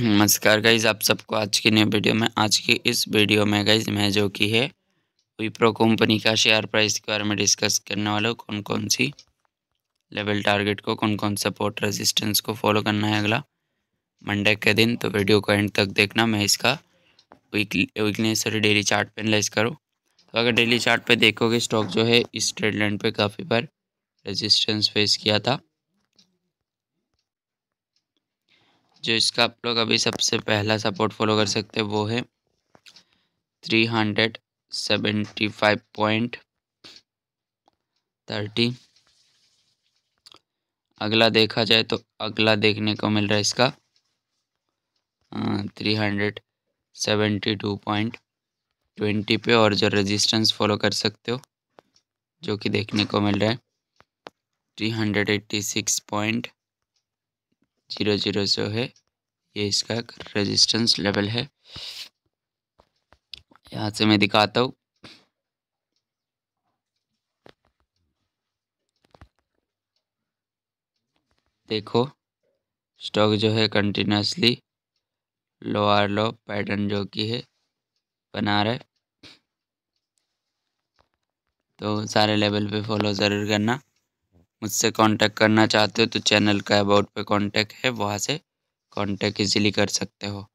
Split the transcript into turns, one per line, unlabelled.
नमस्कार गाइज आप सबको आज की नई वीडियो में आज की इस वीडियो में गाइज मैं जो की है विप्रो कंपनी का शेयर प्राइस के बारे में डिस्कस करने वाला हूँ कौन कौन सी लेवल टारगेट को कौन कौन सपोर्ट रेजिस्टेंस को फॉलो करना है अगला मंडे के दिन तो वीडियो को एंड तक देखना मैं इसका वीकली सॉरी डेली चार्ट पे एनालाइज करूँ तो अगर डेली चार्ट पे देखोगे स्टॉक जो है इस ट्रेड लाइन पर काफ़ी बार रेजिस्टेंस फेस किया था जो इसका आप लोग अभी सबसे पहला सपोर्ट फॉलो कर सकते हैं वो है three hundred seventy five point thirty अगला देखा जाए तो अगला देखने को मिल रहा है इसका three hundred seventy two point twenty पे और जो रेजिस्टेंस फॉलो कर सकते हो जो कि देखने को मिल रहा है three hundred eighty six point zero zero जो है ये इसका रेजिस्टेंस लेवल है यहाँ से मैं दिखाता हूँ देखो स्टॉक जो है कंटिन्यूसली लोअर लो पैटर्न जो की है बना रहे तो सारे लेवल पे फॉलो ज़रूर करना मुझसे कांटेक्ट करना चाहते हो तो चैनल का अबाउट पे कांटेक्ट है वहाँ से कांटेक्ट इजीली कर सकते हो